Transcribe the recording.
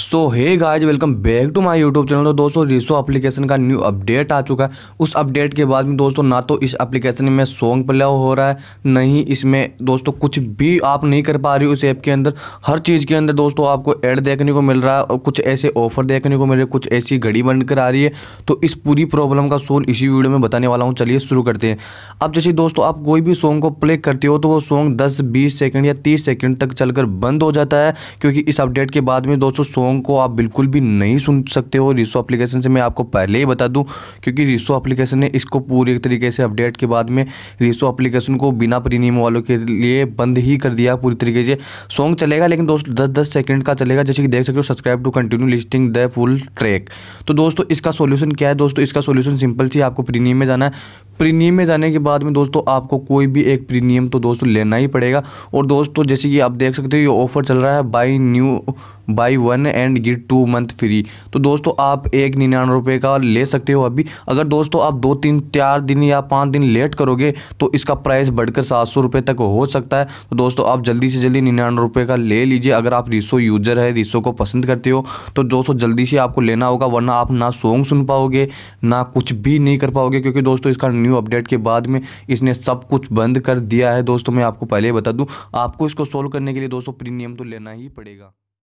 so hey guys welcome back to my YouTube channel तो दोस्तों रिसो एप्लीकेशन का न्यू अपडेट आ चुका है उस अपडेट के बाद में दोस्तों ना तो इस एप्लीकेशन में सॉन्ग प्ले हो रहा है नहीं इसमें दोस्तों कुछ भी आप नहीं कर पा रही हो उस ऐप के अंदर हर चीज़ के अंदर दोस्तों आपको ऐड देखने को मिल रहा है और कुछ ऐसे ऑफर देखने को मिल रहे कुछ ऐसी घड़ी बनकर आ रही है तो इस पूरी प्रॉब्लम का सोल इसी वीडियो में बताने वाला हूँ चलिए शुरू करते हैं अब जैसे दोस्तों आप कोई भी सॉन्ग को प्ले करते हो तो वो सॉन्ग दस बीस सेकेंड या तीस सेकेंड तक चलकर बंद हो जाता है क्योंकि इस अपडेट के बाद में दोस्तों सॉन्ग को आप बिल्कुल भी नहीं सुन सकते हो रिसो एप्लीकेशन से मैं आपको पहले ही बता दूं क्योंकि रिसो एप्लीकेशन ने इसको पूरे तरीके से अपडेट के बाद में रिसो एप्लीकेशन को बिना प्रीमियम वालों के लिए बंद ही कर दिया पूरी तरीके से सॉन्ग चलेगा लेकिन दोस्तों दस दस सेकेंड का चलेगा जैसे कि देख सकते हो subscribe to continue listening the full track तो दोस्तों इसका सोल्यूशन क्या है दोस्तों इसका सोल्यूशन सिंपल सी आपको प्रीमियम में जाना है प्रीमियम में जाने के बाद में दोस्तों आपको कोई भी एक प्रीमियम तो दोस्तों लेना ही पड़ेगा और दोस्तों जैसे कि आप देख सकते हो ये ऑफर चल रहा है buy new buy one and get two month free तो दोस्तों आप एक निन्यानवे रुपये का ले सकते हो अभी अगर दोस्तों आप दो तीन चार दिन या पाँच दिन लेट करोगे तो इसका प्राइस बढ़कर सात सौ रुपये तक हो सकता है तो दोस्तों आप जल्दी से जल्दी निन्यानवे रुपये का ले लीजिए अगर आप रीसो यूजर है रीसो को पसंद करते हो तो दोस्तों जल्दी से आपको लेना होगा वरना आप ना सॉन्ग सुन पाओगे ना कुछ भी नहीं कर पाओगे क्योंकि दोस्तों इसका न्यू अपडेट के बाद में इसने सब कुछ बंद कर दिया है दोस्तों मैं आपको पहले ही बता दूँ आपको इसको सोल्व करने के लिए दोस्तों प्रीमियम तो लेना ही पड़ेगा